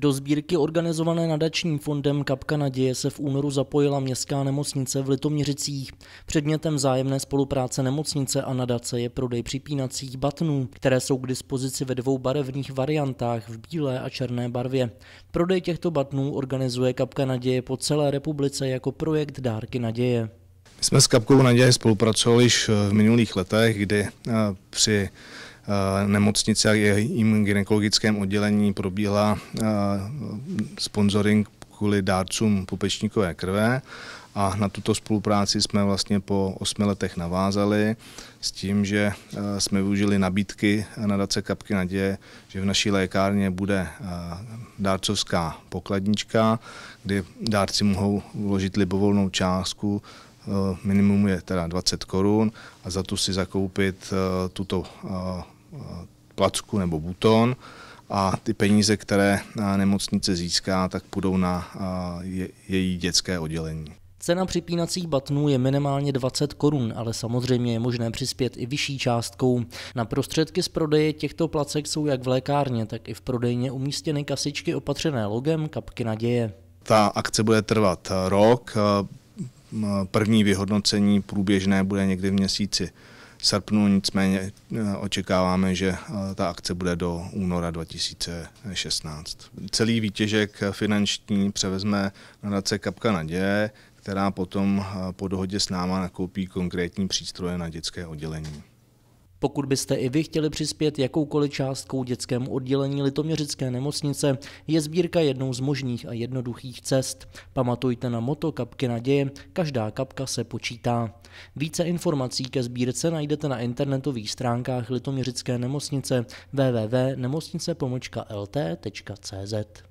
Do sbírky organizované nadačním fondem Kapka naděje se v únoru zapojila městská nemocnice v Litoměřicích. Předmětem zájemné spolupráce nemocnice a nadace je prodej připínacích batnů, které jsou k dispozici ve dvou barevných variantách v bílé a černé barvě. Prodej těchto batnů organizuje Kapka naděje po celé republice jako projekt Dárky naděje. My jsme s Kapkou naděje spolupracovali již v minulých letech, kdy eh, při Eh, nemocnice a jejím gynekologickém oddělení probíhla eh, sponsoring kvůli dárcům pupečníkové krve a na tuto spolupráci jsme vlastně po osmi letech navázali s tím, že eh, jsme využili nabídky nadace Kapky naděje, že v naší lékárně bude dárcovská pokladnička, kdy dárci mohou vložit libovolnou částku minimum je teda 20 korun a za tu si zakoupit tuto placku nebo buton a ty peníze, které nemocnice získá, tak půjdou na její dětské oddělení. Cena připínacích batnů je minimálně 20 korun, ale samozřejmě je možné přispět i vyšší částkou. Na prostředky z prodeje těchto placek jsou jak v lékárně, tak i v prodejně umístěny kasičky opatřené logem Kapky naděje. Ta akce bude trvat rok, první vyhodnocení průběžné bude někdy v měsíci srpnu, nicméně eh, očekáváme, že eh, ta akce bude do února 2016. Celý výtěžek eh, finanční převezme nadace Kapka naděje, která potom po dohodě s náma nakoupí konkrétní přístroje na dětské oddělení. Pokud byste i vy chtěli přispět jakoukoliv částkou dětskému oddělení Litoměřické nemocnice, je sbírka jednou z možných a jednoduchých cest. Pamatujte na moto kapky naděje, každá kapka se počítá. Více informací ke sbírce najdete na internetových stránkách Litoměřické nemocnice www.nemocnice.lt.cz.